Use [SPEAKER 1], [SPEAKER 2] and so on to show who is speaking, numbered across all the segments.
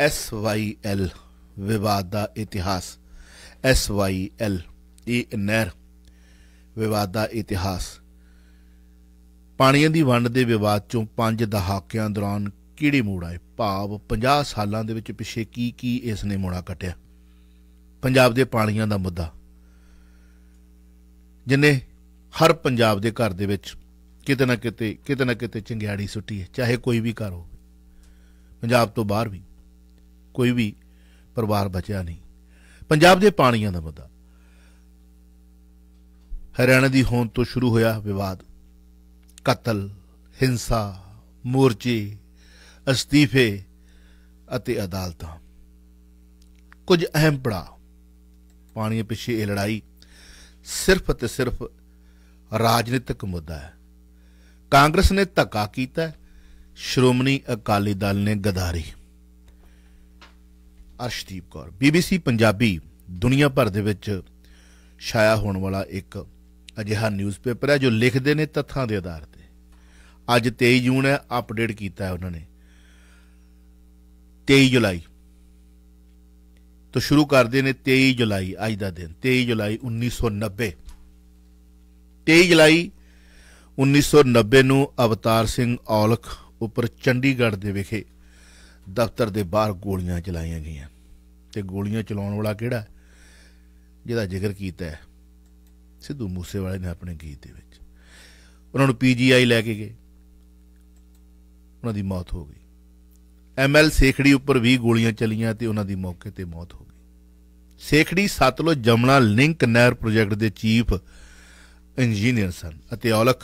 [SPEAKER 1] L ਵਿਵਾਦ ਦਾ ਇਤਿਹਾਸ L ਇਹ ਨਹਿਰ ਵਿਵਾਦ ਦਾ ਇਤਿਹਾਸ ਪਾਣੀਆਂ ਦੀ ਵੰਡ ਦੇ ਵਿਵਾਦ ਚੋਂ ਪੰਜ ਦਹਾਕਿਆਂ ਦੌਰਾਨ ਕਿਹੜੇ ਮੋੜ ਆਏ ਭਾਵ 50 ਸਾਲਾਂ ਦੇ ਵਿੱਚ ਪਿਛੇ ਕੀ ਕੀ ਇਸ ਨੇ ਮੋੜਾ ਕਟਿਆ ਪੰਜਾਬ ਦੇ ਪਾਣੀਆਂ ਦਾ ਮੁੱਦਾ ਜਿਨੇ ਹਰ ਪੰਜਾਬ ਦੇ ਘਰ ਦੇ ਵਿੱਚ ਕਿਤੇ ਨਾ ਕਿਤੇ ਕਿਤੇ ਨਾ ਕਿਤੇ ਚਿੰਗਿਆੜੀ ਸੁੱਟੀ ਹੈ ਚਾਹੇ ਕੋਈ ਵੀ ਘਰ ਹੋਵੇ ਪੰਜਾਬ ਤੋਂ ਬਾਹਰ ਵੀ ਕੋਈ ਵੀ ਪਰਿਵਾਰ ਬਚਿਆ ਨਹੀਂ ਪੰਜਾਬ ਦੇ ਪਾਣੀਆਂ ਦਾ ਮੁੱਦਾ ਹਰਿਆਣਾ ਦੀ ਹੋਂਦ ਤੋਂ ਸ਼ੁਰੂ ਹੋਇਆ ਵਿਵਾਦ ਕਤਲ ਹਿੰਸਾ ਮੋਰਚੇ ਅਸਤੀਫੇ ਅਤੇ ਅਦਾਲਤਾਂ ਕੁਝ ਅਹਿਮ ਪੜਾ ਪਾਣੀ ਪਿੱਛੇ ਇਹ ਲੜਾਈ ਸਿਰਫ ਤੇ ਸਿਰਫ ਰਾਜਨੀਤਿਕ ਮੁੱਦਾ ਹੈ ਕਾਂਗਰਸ ਨੇ ਧੱਕਾ ਕੀਤਾ ਸ਼੍ਰੋਮਣੀ ਅਕਾਲੀ ਦਲ ਨੇ ਗਦਾਰੀ ਅਰਸ਼ਦੀਪ ਕੌਰ ਬੀਬੀਸੀ ਪੰਜਾਬੀ ਦੁਨੀਆ ਭਰ ਦੇ ਵਿੱਚ ਛਾਇਆ ਹੋਣ ਵਾਲਾ ਇੱਕ ਅਜਿਹਾ ਨਿਊਜ਼ਪੇਪਰ ਹੈ ਜੋ ਲਿਖਦੇ ਨੇ ਤੱਥਾਂ ਦੇ ਆਧਾਰ ਤੇ ਅੱਜ 23 ਜੂਨ ਹੈ ਅਪਡੇਟ ਕੀਤਾ ਹੈ ਉਹਨਾਂ ਨੇ 23 ਜੁਲਾਈ ਤੋਂ ਸ਼ੁਰੂ ਕਰਦੇ ਨੇ 23 ਜੁਲਾਈ ਅੱਜ ਦਾ ਦਿਨ 23 ਜੁਲਾਈ 1990 23 ਜੁਲਾਈ 1990 ਨੂੰ ਅਵਤਾਰ ਸਿੰਘ ਔਲਖ ਉੱਪਰ ਚੰਡੀਗੜ੍ਹ ਦੇ ਵਿਖੇ ਦਫ਼ਤਰ ਦੇ ਬਾਹਰ ਗੋਲੀਆਂ ਚਲਾਈਆਂ ਗਈਆਂ ਤੇ ਗੋਲੀਆਂ ਚਲਾਉਣ ਵਾਲਾ ਕਿਹੜਾ ਜਿਹਦਾ ਜ਼ਿਕਰ ਕੀਤਾ ਹੈ ਸਿੱਧੂ ਮੂਸੇਵਾਲੇ ਨੇ ਆਪਣੇ ਗੀਤ ਦੇ ਵਿੱਚ ਉਹਨਾਂ ਨੂੰ ਪੀਜੀਆਈ ਲੈ ਕੇ ਗਏ ਉਹਨਾਂ ਦੀ ਮੌਤ ਹੋ ਗਈ ਐਮਐਲ ਸੇਖੜੀ ਉੱਪਰ ਵੀ ਗੋਲੀਆਂ ਚਲੀਆਂ ਤੇ ਉਹਨਾਂ ਦੀ ਮੌਕੇ ਤੇ ਮੌਤ ਹੋ ਗਈ ਸੇਖੜੀ ਸਤਲੁਜ ਜਮਨਾ ਲਿੰਕ ਨਹਿਰ ਪ੍ਰੋਜੈਕਟ ਦੇ ਚੀਫ ਇੰਜੀਨੀਅਰ ਸਨ ਅਤੇ ਔਲਖ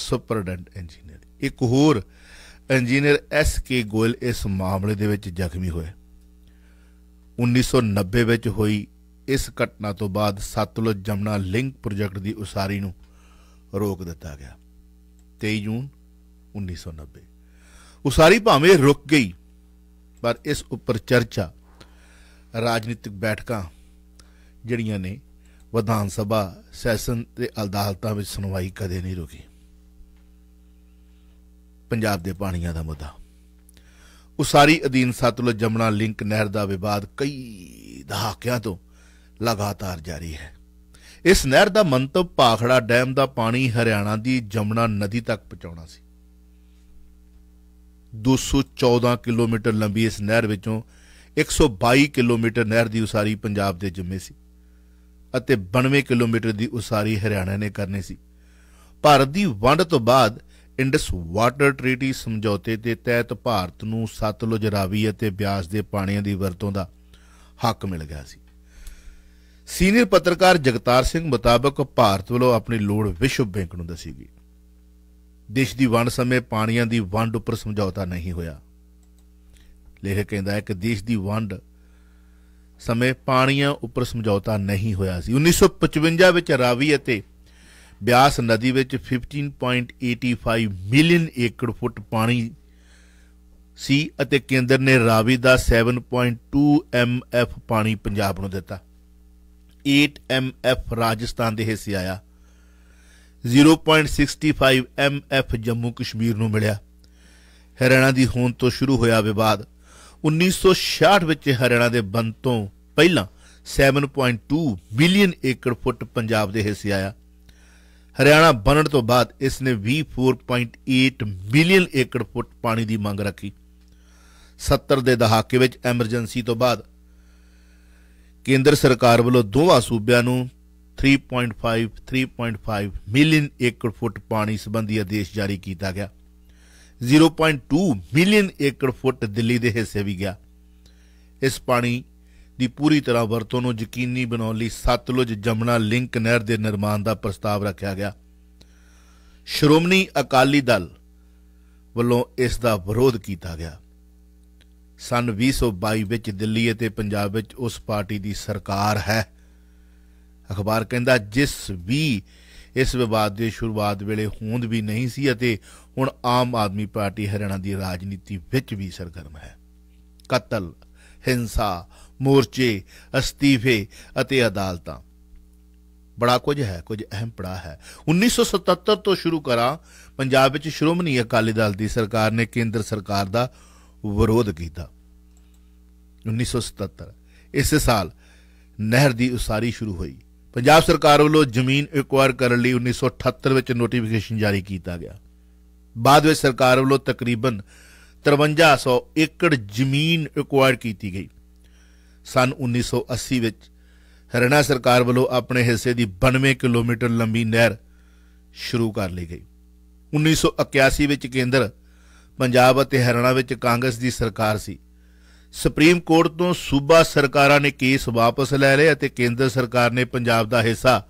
[SPEAKER 1] ਸੁਪਰਡੈਂਟ ਇੰਜੀਨੀਅਰ ਇੱਕ ਹੋਰ ਇੰਜੀਨੀਅਰ ਐਸ ਕੇ ਗੋਇਲ ਇਸ ਮਾਮਲੇ ਦੇ ਵਿੱਚ ਜ਼ਖਮੀ ਹੋਏ 1990 ਵਿੱਚ ਹੋਈ ਇਸ ਘਟਨਾ ਤੋਂ ਬਾਅਦ ਸਤਲੁਜ ਜਮਨਾ ਲਿੰਕ ਪ੍ਰੋਜੈਕਟ ਦੀ ਉਸਾਰੀ ਨੂੰ ਰੋਕ ਦਿੱਤਾ ਗਿਆ 23 ਜੂਨ 1990 ਉਸਾਰੀ ਭਾਵੇਂ ਰੁਕ ਗਈ ਪਰ ਇਸ ਉੱਪਰ ਚਰਚਾ ਰਾਜਨੀਤਿਕ ਬੈਠਕਾਂ ਜਿਹੜੀਆਂ ਨੇ ਵਿਧਾਨ ਸਭਾ ਸੈਸ਼ਨ ਤੇ ਅਦਾਲਤਾਂ ਵਿੱਚ ਸੁਣਵਾਈ ਕਦੇ ਨਹੀਂ ਰੁਕੀ ਪੰਜਾਬ ਦੇ ਪਾਣੀਆਂ ਦਾ ਮੁੱਦਾ ਉਸਾਰੀ ਅਧੀਨ ਸਤਲੁਜ ਜਮਨਾ ਲਿੰਕ ਨਹਿਰ ਦਾ ਵਿਵਾਦ ਕਈ ਦਹਾਕਿਆਂ ਤੋਂ ਲਗਾਤਾਰ ਜਾਰੀ ਹੈ ਇਸ ਨਹਿਰ ਦਾ ਮੰਤਵ ਪਾਖੜਾ ਡੈਮ ਦਾ ਪਾਣੀ ਹਰਿਆਣਾ ਦੀ ਜਮਨਾ ਨਦੀ ਤੱਕ ਪਹੁੰਚਾਉਣਾ ਸੀ 214 ਕਿਲੋਮੀਟਰ ਲੰਬੀ ਇਸ ਨਹਿਰ ਵਿੱਚੋਂ 122 ਕਿਲੋਮੀਟਰ ਨਹਿਰ ਦੀ ਉਸਾਰੀ ਪੰਜਾਬ ਦੇ ਜ਼ਿੰਮੇ ਸੀ ਅਤੇ 92 ਕਿਲੋਮੀਟਰ ਦੀ ਉਸਾਰੀ ਹਰਿਆਣਾ ਨੇ ਕਰਨੀ ਸੀ ਭਾਰਤ ਦੀ ਵੰਡ ਤੋਂ ਬਾਅਦ ਇੰਡਸ ਵਾਟਰ ਟ੍ਰੀਟੀ ਸਮਝੌਤੇ ਦੇ ਤਹਿਤ ਭਾਰਤ ਨੂੰ ਸਤਲੁਜ ਰਾਵੀ ਅਤੇ ਬਿਆਸ ਦੇ ਪਾਣੀਆਂ ਦੀ ਵਰਤੋਂ ਦਾ ਹੱਕ ਮਿਲ ਗਿਆ ਸੀ ਸੀਨੀਅਰ ਪੱਤਰਕਾਰ ਜਗਤਾਰ ਸਿੰਘ ਮੁਤਾਬਕ ਭਾਰਤ ਵੱਲੋਂ ਆਪਣੀ ਲੋੜ ਵਿਸ਼ਵ ਬੈਂਕ ਨੂੰ ਦੱਸੀ ਗਈ ਦੇਸ਼ ਦੀ ਵੰਡ ਸਮੇਂ ਪਾਣੀਆਂ ਦੀ ਵੰਡ ਉੱਪਰ ਸਮਝੌਤਾ ਨਹੀਂ ਹੋਇਆ ਲੇਖਕ ਕਹਿੰਦਾ ਹੈ ਕਿ ਦੇਸ਼ ਦੀ ਵੰਡ ਸਮੇਂ ਪਾਣੀਆਂ ਉੱਪਰ ਸਮਝੌਤਾ ਨਹੀਂ ਹੋਇਆ ਸੀ 1955 ਵਿੱਚ ਰਾਵੀ ਅਤੇ ਬਿਆਸ ਨਦੀ ਵਿੱਚ 15.85 ਮਿਲੀਅਨ ਏਕੜ ਫੁੱਟ ਪਾਣੀ ਸੀ ਅਤੇ ਕੇਂਦਰ ਨੇ ਰਾਵੀ ਦਾ 7.2 ਐਮਐਫ ਪਾਣੀ ਪੰਜਾਬ ਨੂੰ ਦਿੱਤਾ 8 ਐਮਐਫ ਰਾਜਸਥਾਨ ਦੇ ਹਿੱਸੇ ਆਇਆ 0.65 ਐਮਐਫ ਜੰਮੂ ਕਸ਼ਮੀਰ ਨੂੰ ਮਿਲਿਆ ਹਰਿਆਣਾ ਦੀ ਹੋਂਦ ਤੋਂ ਸ਼ੁਰੂ ਹੋਇਆ ਵਿਵਾਦ 1966 ਵਿੱਚ ਹਰਿਆਣਾ ਦੇ ਬੰਦ ਤੋਂ ਪਹਿਲਾਂ 7.2 ਮਿਲੀਅਨ ਏਕੜ ਫੁੱਟ ਪੰਜਾਬ ਦੇ ਹਿੱਸੇ ਆਇਆ ਹਰਿਆਣਾ ਬਣਨ ਤੋਂ ਬਾਅਦ ਇਸ ਨੇ 24.8 ਮਿਲੀਅਨ ਏਕੜ ਫੁੱਟ ਪਾਣੀ ਦੀ ਮੰਗ ਰੱਖੀ 70 ਦੇ ਦਹਾਕੇ ਵਿੱਚ ਐਮਰਜੈਂਸੀ ਤੋਂ ਬਾਅਦ ਕੇਂਦਰ ਸਰਕਾਰ ਵੱਲੋਂ ਦੋਵਾਂ ਸੂਬਿਆਂ ਨੂੰ 3.5 3.5 ਮਿਲੀਅਨ ਏਕੜ ਫੁੱਟ ਪਾਣੀ ਸੰਬੰਧੀ ਆਦੇਸ਼ ਜਾਰੀ ਕੀਤਾ ਗਿਆ 0.2 ਮਿਲੀਅਨ ਏਕੜ ਫੁੱਟ ਦਿੱਲੀ ਦੇ ਹਿੱਸੇ ਵੀ ਗਿਆ ਇਸ ਪਾਣੀ ਦੀ ਪੂਰੀ ਤਰ੍ਹਾਂ ਵਰਤੋਂ ਨੂੰ ਯਕੀਨੀ ਬਣਾਉਣ ਲਈ ਸਤਲੁਜ ਜਮਨਾ ਲਿੰਕ ਨਹਿਰ ਦੇ ਨਿਰਮਾਣ ਦਾ ਪ੍ਰਸਤਾਵ ਰੱਖਿਆ ਗਿਆ ਸ਼੍ਰੋਮਣੀ ਅਕਾਲੀ ਦਲ ਵੱਲੋਂ ਇਸ ਦਾ ਵਿਰੋਧ ਕੀਤਾ ਗਿਆ ਸਨ 2022 ਵਿੱਚ ਦਿੱਲੀ ਅਤੇ ਪੰਜਾਬ ਵਿੱਚ ਉਸ ਪਾਰਟੀ ਦੀ ਸਰਕਾਰ ਹੈ ਅਖਬਾਰ ਕਹਿੰਦਾ ਜਿਸ ਵੀ ਇਸ ਵਿਵਾਦ ਦੀ ਸ਼ੁਰੂਆਤ ਵੇਲੇ ਹੋਂਦ ਵੀ ਨਹੀਂ ਸੀ ਅਤੇ ਹੁਣ ਆਮ ਆਦਮੀ ਪਾਰਟੀ ਹਰਿਆਣਾ ਦੀ ਰਾਜਨੀਤੀ ਵਿੱਚ ਵੀ ਸਰਗਰਮ ਹੈ ਕਤਲ ਹਿੰਸਾ ਮੋਰਚੇ ਅਸਤੀਫੇ ਅਤੇ ਅਦਾਲਤਾਂ ਬੜਾ ਕੁਝ ਹੈ ਕੁਝ ਅਹਿਮ ਪੜਾ ਹੈ 1977 ਤੋਂ ਸ਼ੁਰੂ ਕਰਾਂ ਪੰਜਾਬ ਵਿੱਚ ਸ਼੍ਰੋਮਣੀ ਅਕਾਲੀ ਦਲ ਦੀ ਸਰਕਾਰ ਨੇ ਕੇਂਦਰ ਸਰਕਾਰ ਦਾ ਵਿਰੋਧ ਕੀਤਾ 1977 ਇਸੇ ਸਾਲ ਨਹਿਰ ਦੀ ਉਸਾਰੀ ਸ਼ੁਰੂ ਹੋਈ ਪੰਜਾਬ ਸਰਕਾਰ ਵੱਲੋਂ ਜ਼ਮੀਨ ਐਕਵਾਇਰ ਕਰਨ ਲਈ 1978 ਵਿੱਚ ਨੋਟੀਫਿਕੇਸ਼ਨ ਜਾਰੀ ਕੀਤਾ ਗਿਆ ਬਾਅਦ ਵਿੱਚ ਸਰਕਾਰ ਵੱਲੋਂ ਤਕਰੀਬਨ 5300 ਏਕੜ ਜ਼ਮੀਨ ਐਕਵਾਇਰ ਕੀਤੀ ਗਈ ਸਨ 1980 ਵਿੱਚ ਹਰਿਆਣਾ ਸਰਕਾਰ ਵੱਲੋਂ ਆਪਣੇ ਹਿੱਸੇ ਦੀ 92 ਕਿਲੋਮੀਟਰ ਲੰਬੀ ਨਹਿਰ ਸ਼ੁਰੂ ਕਰ ਲਈ ਗਈ 1981 ਵਿੱਚ ਕੇਂਦਰ ਪੰਜਾਬ ਅਤੇ ਹਰਿਆਣਾ ਵਿੱਚ ਕਾਂਗਰਸ ਦੀ ਸਰਕਾਰ ਸੀ ਸੁਪਰੀਮ ਕੋਰਟ ਤੋਂ ਸੂਬਾ ਸਰਕਾਰਾਂ ਨੇ ਕੇਸ ਵਾਪਸ ਲੈ ਲਏ ਅਤੇ ਕੇਂਦਰ ਸਰਕਾਰ ਨੇ ਪੰਜਾਬ ਦਾ ਹਿੱਸਾ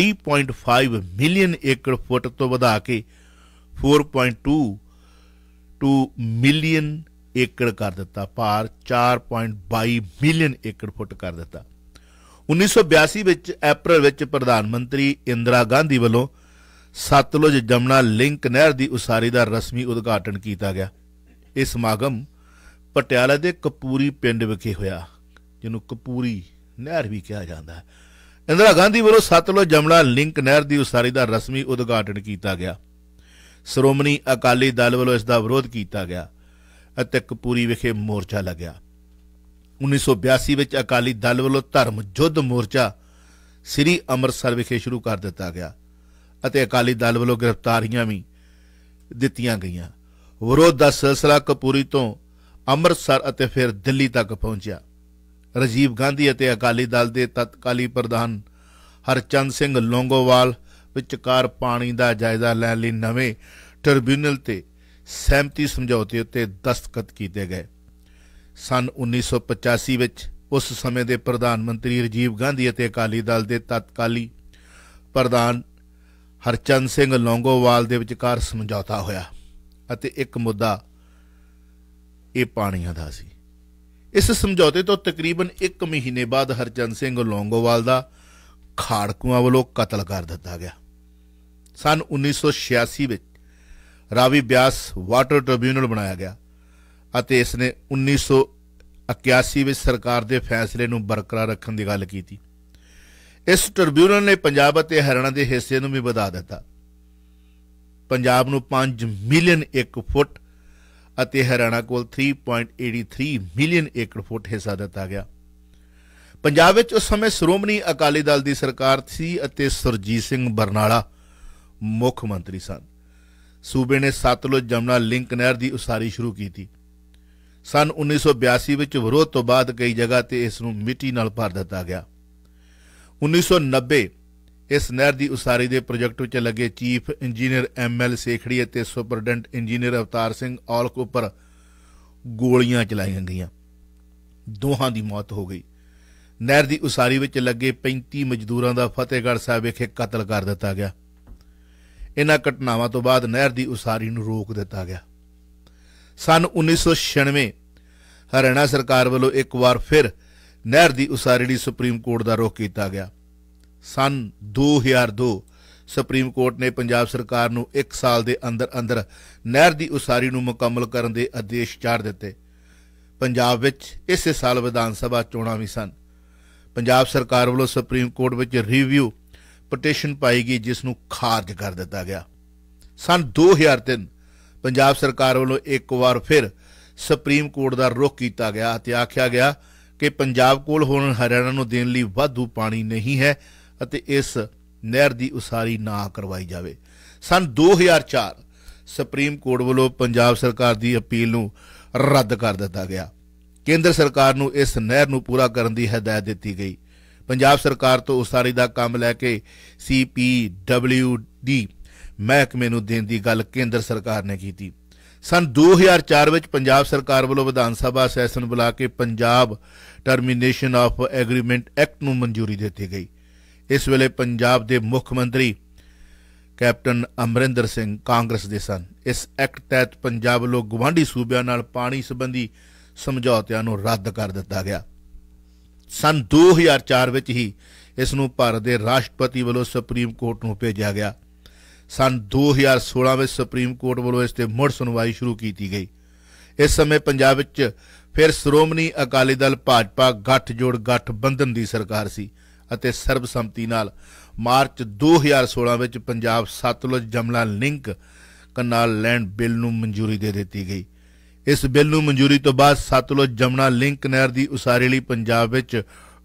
[SPEAKER 1] 3.5 ਮਿਲੀਅਨ ਏਕੜ ਫੁੱਟ ਤੋਂ ਵਧਾ ਕੇ 4.2 2 ਮਿਲੀਅਨ ਏਕੜ ਕਰ ਦਿੱਤਾ ਭਾਰ 4.22 ਮਿਲੀਅਨ ਏਕੜ ਫੁੱਟ ਕਰ ਦਿੱਤਾ 1982 ਵਿੱਚ ਅਪ੍ਰੈਲ ਵਿੱਚ ਪ੍ਰਧਾਨ ਮੰਤਰੀ ਇੰਦਰਾ ਗਾਂਧੀ ਵੱਲੋਂ ਸਤਲੁਜ ਜਮਨਾ ਲਿੰਕ ਨਹਿਰ ਦੀ ਉਸਾਰੀ ਦਾ ਰਸਮੀ ਉਦਘਾਟਨ ਕੀਤਾ ਗਿਆ ਇਹ ਸਮਾਗਮ ਪਟਿਆਲਾ ਦੇ ਕਪੂਰੀ ਪਿੰਡ ਵਿਖੇ ਹੋਇਆ ਜਿਹਨੂੰ ਕਪੂਰੀ ਨਹਿਰ ਵੀ ਕਿਹਾ ਜਾਂਦਾ ਹੈ ਇੰਦਰਾ ਗਾਂਧੀ ਵੱਲੋਂ ਸਤਲੁਜ ਜਮਨਾ ਲਿੰਕ ਨਹਿਰ ਦੀ ਉਸਾਰੀ ਦਾ ਰਸਮੀ ਉਦਘਾਟਨ ਕੀਤਾ ਗਿਆ ਸ਼੍ਰੋਮਣੀ ਅਕਾਲੀ ਦਲ ਵੱਲੋਂ ਇਸ ਦਾ ਵਿਰੋਧ ਕੀਤਾ ਗਿਆ ਅਤੇ ਕਪੂਰੀ ਵਿਖੇ ਮੋਰਚਾ ਲੱਗਿਆ 1982 ਵਿੱਚ ਅਕਾਲੀ ਦਲ ਵੱਲੋਂ ਧਰਮ ਜੁੱਧ ਮੋਰਚਾ ਸ੍ਰੀ ਅੰਮ੍ਰਿਤਸਰ ਵਿਖੇ ਸ਼ੁਰੂ ਕਰ ਦਿੱਤਾ ਗਿਆ ਅਤੇ ਅਕਾਲੀ ਦਲ ਵੱਲੋਂ ਗ੍ਰਿਫਤਾਰੀਆਂ ਵੀ ਦਿੱਤੀਆਂ ਗਈਆਂ ਵਿਰੋਧ ਦਾ ਸਿਲਸਿਲਾ ਕਪੂਰੀ ਤੋਂ ਅੰਮ੍ਰਿਤਸਰ ਅਤੇ ਫਿਰ ਦਿੱਲੀ ਤੱਕ ਪਹੁੰਚਿਆ ਰਜੀਵ ਗਾਂਧੀ ਅਤੇ ਅਕਾਲੀ ਦਲ ਦੇ ਤਤਕਾਲੀ ਪ੍ਰਧਾਨ ਹਰਚੰਦ ਸਿੰਘ ਲੋਂਗੋਵਾਲ ਵਿਚਕਾਰ ਪਾਣੀ ਦਾ ਜਾਇਜ਼ਾ ਲੈਣ ਲਈ ਨਵੇਂ ਟ੍ਰਿਬਿਊਨਲ ਤੇ ਸਹਿਮਤੀ ਸਮਝੌਤੇ ਉੱਤੇ ਦਸਤਖਤ ਕੀਤੇ ਗਏ ਸਨ 1985 ਵਿੱਚ ਉਸ ਸਮੇਂ ਦੇ ਪ੍ਰਧਾਨ ਮੰਤਰੀ ਰਜੀਵ ਗਾਂਧੀ ਅਤੇ ਅਕਾਲੀ ਦਲ ਦੇ ਤਤਕਾਲੀ ਪ੍ਰਧਾਨ ਹਰਚੰਦ ਸਿੰਘ ਲੌਂਗੋਵਾਲ ਦੇ ਵਿਚਕਾਰ ਸਮਝੌਤਾ ਹੋਇਆ ਅਤੇ ਇੱਕ ਮੁੱਦਾ ਇਹ ਪਾਣੀਆਂ ਦਾ ਸੀ ਇਸ ਸਮਝੌਤੇ ਤੋਂ ਤਕਰੀਬਨ 1 ਮਹੀਨੇ ਬਾਅਦ ਹਰਚੰਦ ਸਿੰਘ ਲੌਂਗੋਵਾਲ ਦਾ ਖਾੜਕੂਆਂ ਵੱਲੋਂ ਕਤਲ ਕਰ ਦਿੱਤਾ ਗਿਆ ਸਨ 1986 ਵਿੱਚ ਰਾਵੀ ਬਿਆਸ ਵਾਟਰ ਟ੍ਰਿਬਿਊਨਲ ਬਣਾਇਆ ਗਿਆ ਅਤੇ ਇਸ ਨੇ 1981 ਵਿੱਚ ਸਰਕਾਰ ਦੇ ਫੈਸਲੇ ਨੂੰ ਬਰਕਰਾਰ ਰੱਖਣ ਦੀ ਗੱਲ ਕੀਤੀ ਇਸ ਟ੍ਰਿਬਿਊਨਲ ਨੇ ਪੰਜਾਬ ਅਤੇ ਹਰਿਆਣਾ ਦੇ ਹਿੱਸੇ ਨੂੰ ਵੀ ਵਧਾ ਦਿੱਤਾ ਪੰਜਾਬ ਨੂੰ 5 ਮਿਲੀਅਨ 1 ਫੁੱਟ ਅਤੇ ਹਰਿਆਣਾ ਕੋਲ 3.83 ਮਿਲੀਅਨ ਏਕੜ ਫੁੱਟ ਹਿੱਸਾ ਦਿੱਤਾ ਗਿਆ ਪੰਜਾਬ ਵਿੱਚ ਉਸ ਸਮੇਂ ਸ਼੍ਰੋਮਣੀ ਅਕਾਲੀ ਦਲ ਦੀ ਸਰਕਾਰ ਸੀ ਅਤੇ ਸਰਜੀਤ ਸਿੰਘ ਬਰਨਾਲਾ ਮੁੱਖ ਮੰਤਰੀ ਸਨ ਸੂਬੇ ਨੇ ਸਤਲੁਜ ਜਮਨਾ ਲਿੰਕ ਨਹਿਰ ਦੀ ਉਸਾਰੀ ਸ਼ੁਰੂ ਕੀਤੀ ਸਨ 1982 ਵਿੱਚ ਵਿਰੋਧ ਤੋਂ ਬਾਅਦ ਕਈ ਜਗ੍ਹਾ ਤੇ ਇਸ ਨੂੰ ਮਿੱਟੀ ਨਾਲ ਭਰ ਦਿੱਤਾ ਗਿਆ 1990 ਇਸ ਨਹਿਰ ਦੀ ਉਸਾਰੀ ਦੇ ਪ੍ਰੋਜੈਕਟ ਵਿੱਚ ਲੱਗੇ chief engineer M L Sekhri ਅਤੇ ਸੁਪਰਡੈਂਟ ਇੰਜੀਨੀਅਰ ਅਵਤਾਰ ਸਿੰਘ ਔਲਕ ਉੱਪਰ ਗੋਲੀਆਂ ਚਲਾਈਆਂ ਗਈਆਂ ਦੋਹਾਂ ਦੀ ਮੌਤ ਹੋ ਗਈ ਨਹਿਰ ਦੀ ਉਸਾਰੀ ਵਿੱਚ ਲੱਗੇ 35 ਮਜ਼ਦੂਰਾਂ ਦਾ ਫਤਿਹਗੜ੍ਹ ਸਾਹਿਬ ਵਿਖੇ ਕਤਲ ਕਰ ਦਿੱਤਾ ਗਿਆ ਇਹਨਾਂ ਘਟਨਾਵਾਂ ਤੋਂ ਬਾਅਦ ਨਹਿਰ ਦੀ ਉਸਾਰੀ ਨੂੰ ਰੋਕ ਦਿੱਤਾ ਗਿਆ ਸਨ 1996 ਹਰਿਆਣਾ ਸਰਕਾਰ ਵੱਲੋਂ ਇੱਕ ਵਾਰ ਫਿਰ ਨਹਿਰ ਦੀ ਉਸਾਰੀ ਲਈ ਸੁਪਰੀਮ ਕੋਰਟ ਦਾ ਰੋਕ ਕੀਤਾ ਗਿਆ ਸਨ 2002 ਸੁਪਰੀਮ ਕੋਰਟ ਨੇ ਪੰਜਾਬ ਸਰਕਾਰ ਨੂੰ 1 ਸਾਲ ਦੇ ਅੰਦਰ ਅੰਦਰ ਨਹਿਰ ਦੀ ਉਸਾਰੀ ਨੂੰ ਮੁਕੰਮਲ ਕਰਨ ਦੇ ਆਦੇਸ਼ ਚਾਰ ਦਿੱਤੇ ਪੰਜਾਬ ਵਿੱਚ ਇਸੇ ਸਾਲ ਵਿਧਾਨ ਸਭਾ ਚੋਣਾਂ ਵੀ ਸਨ ਪੰਜਾਬ ਸਰਕਾਰ ਵੱਲੋਂ ਸੁਪਰੀਮ ਕੋਰਟ ਵਿੱਚ ਰਿਵਿਊ ਪਟੀਸ਼ਨ ਪਾਈ ਗਈ ਜਿਸ ਨੂੰ ਖਾਰਜ ਕਰ ਦਿੱਤਾ ਗਿਆ ਸਨ 2003 ਪੰਜਾਬ ਸਰਕਾਰ ਵੱਲੋਂ ਇੱਕ ਵਾਰ ਫਿਰ ਸੁਪਰੀਮ ਕੋਰਟ ਦਾ ਰੁਖ ਕੀਤਾ ਗਿਆ ਤੇ ਆਖਿਆ ਗਿਆ ਕਿ ਪੰਜਾਬ ਕੋਲ ਹੁਣ ਹਰਿਆਣਾ ਨੂੰ ਦੇਣ ਲਈ ਵਾਧੂ ਪਾਣੀ ਨਹੀਂ ਹੈ ਅਤੇ ਇਸ ਨਹਿਰ ਦੀ ਉਸਾਰੀ ਨਾ ਕਰਵਾਈ ਜਾਵੇ ਸਨ 2004 ਸੁਪਰੀਮ ਕੋਰਟ ਵੱਲੋਂ ਪੰਜਾਬ ਸਰਕਾਰ ਦੀ ਅਪੀਲ ਨੂੰ ਰੱਦ ਕਰ ਦਿੱਤਾ ਗਿਆ ਕੇਂਦਰ ਸਰਕਾਰ ਨੂੰ ਇਸ ਨਹਿਰ ਨੂੰ ਪੂਰਾ ਕਰਨ ਦੀ ਹਦਾਇਤ ਦਿੱਤੀ ਗਈ ਪੰਜਾਬ ਸਰਕਾਰ ਤੋਂ ਉਸਾਰੀ ਦਾ ਕੰਮ ਲੈ ਕੇ ਸੀਪੀਡਬਲਯੂਡੀ ਮਹਿਕਮੇ ਨੂੰ ਦੇਣ ਦੀ ਗੱਲ ਕੇਂਦਰ ਸਰਕਾਰ ਨੇ ਕੀਤੀ ਸਨ 2004 ਵਿੱਚ ਪੰਜਾਬ ਸਰਕਾਰ ਵੱਲੋਂ ਵਿਧਾਨ ਸਭਾ ਸੈਸ਼ਨ ਬੁਲਾ ਕੇ Punjab termination of agreement act ਨੂੰ ਮਨਜ਼ੂਰੀ ਦਿੱਤੀ ਗਈ ਇਸ ਵੇਲੇ ਪੰਜਾਬ ਦੇ ਮੁੱਖ ਮੰਤਰੀ ਕੈਪਟਨ ਅਮਰਿੰਦਰ ਸਿੰਘ ਕਾਂਗਰਸ ਦੇ ਸਨ ਇਸ ਐਕਟ ਤਹਿਤ ਪੰਜਾਬ ਵੱਲੋਂ ਗਵਾਂਢੀ ਸੂਬਿਆਂ ਨਾਲ ਪਾਣੀ ਸੰਬੰਧੀ ਸਮਝੌਤਿਆਂ ਨੂੰ ਰੱਦ ਕਰ ਦਿੱਤਾ ਗਿਆ ਸਨ 2004 ਵਿੱਚ ਹੀ ਇਸ ਨੂੰ ਭਾਰਤ ਦੇ ਰਾਸ਼ਟਰਪਤੀ ਵੱਲੋਂ ਸੁਪਰੀਮ ਕੋਰਟ ਨੂੰ ਭੇਜਿਆ ਗਿਆ ਸਨ 2016 ਵਿੱਚ ਸੁਪਰੀਮ ਕੋਰਟ ਵੱਲੋਂ ਇਸ ਤੇ ਮੁੜ ਸੁਣਵਾਈ ਸ਼ੁਰੂ ਕੀਤੀ ਗਈ ਇਸ ਸਮੇਂ ਪੰਜਾਬ ਵਿੱਚ ਫਿਰ ਸ਼੍ਰੋਮਣੀ ਅਕਾਲੀ ਦਲ ਭਾਜਪਾ ਗੱਠਜੋੜ ਗੱਠਬੰਧਨ ਦੀ ਸਰਕਾਰ ਸੀ ਅਤੇ ਸਰਬਸੰਮਤੀ ਨਾਲ ਮਾਰਚ 2016 ਵਿੱਚ ਪੰਜਾਬ ਸਤਲੁਜ ਜਮਲਾ ਲਿੰਕ ਕਨਾਲ ਲੈਂਡ ਬਿੱਲ ਨੂੰ ਮਨਜ਼ੂਰੀ ਦੇ ਦਿੱਤੀ ਗਈ ਇਸ ਬਿੱਲ ਨੂੰ ਮਨਜ਼ੂਰੀ ਤੋਂ ਬਾਅਦ ਸਤਲੁਜ ਜਮਨਾ ਲਿੰਕ ਨਹਿਰ ਦੀ ਉਸਾਰੀ ਲਈ ਪੰਜਾਬ ਵਿੱਚ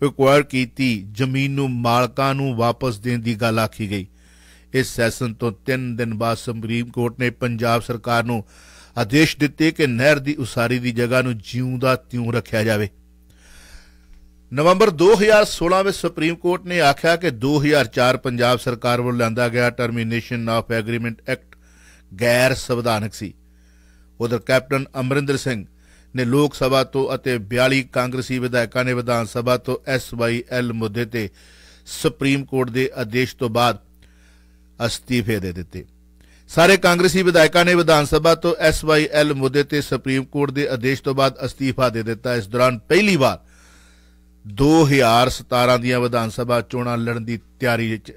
[SPEAKER 1] ਰਿਕੁਆਇਰ ਕੀਤੀ ਜ਼ਮੀਨ ਨੂੰ ਮਾਲਕਾਂ ਨੂੰ ਵਾਪਸ ਦੇਣ ਦੀ ਗੱਲ ਆਖੀ ਗਈ ਇਸ ਸੈਸ਼ਨ ਤੋਂ 3 ਦਿਨ ਬਾਅਦ ਸੁਪਰੀਮ ਕੋਰਟ ਨੇ ਪੰਜਾਬ ਸਰਕਾਰ ਨੂੰ ਆਦੇਸ਼ ਦਿੱਤੇ ਕਿ ਨਹਿਰ ਦੀ ਉਸਾਰੀ ਦੀ ਜਗ੍ਹਾ ਨੂੰ ਜਿਉਂ ਦਾ ਤਿਉਂ ਰੱਖਿਆ ਜਾਵੇ ਨਵੰਬਰ 2016 ਵਿੱਚ ਸੁਪਰੀਮ ਕੋਰਟ ਨੇ ਆਖਿਆ ਕਿ 2004 ਪੰਜਾਬ ਸਰਕਾਰ ਵੱਲੋਂ ਲਿਆਂਦਾ ਗਿਆ ਟਰਮੀਨੇਸ਼ਨ ਆਫ ਐਗਰੀਮੈਂਟ ਐਕਟ ਗੈਰ ਸੰਵਿਧਾਨਕ ਸੀ ਉਧਰ ਕੈਪਟਨ ਅਮਰਿੰਦਰ ਸਿੰਘ ਨੇ ਲੋਕ ਸਭਾ ਤੋਂ ਅਤੇ 42 ਕਾਂਗਰਸੀ ਵਿਧਾਇਕਾਂ ਨੇ ਵਿਧਾਨ ਸਭਾ ਤੋਂ ਐਸਵਾਈਐਲ ਮੁੱਦੇ ਤੇ ਸੁਪਰੀਮ ਕੋਰਟ ਦੇ ਆਦੇਸ਼ ਤੋਂ ਬਾਅਦ ਅਸਤੀਫੇ ਦੇ ਦਿੱਤੇ ਸਾਰੇ ਕਾਂਗਰਸੀ ਵਿਧਾਇਕਾਂ ਨੇ ਵਿਧਾਨ ਸਭਾ ਤੋਂ ਐਸਵਾਈਐਲ ਮੁੱਦੇ ਤੇ ਸੁਪਰੀਮ ਕੋਰਟ ਦੇ ਆਦੇਸ਼ ਤੋਂ ਬਾਅਦ ਅਸਤੀਫਾ ਦੇ ਦਿੱਤਾ ਇਸ ਦੌਰਾਨ ਪਹਿਲੀ ਵਾਰ 2017 ਦੀਆਂ ਵਿਧਾਨ ਸਭਾ ਚੋਣਾਂ ਲੜਨ ਦੀ ਤਿਆਰੀ ਵਿੱਚ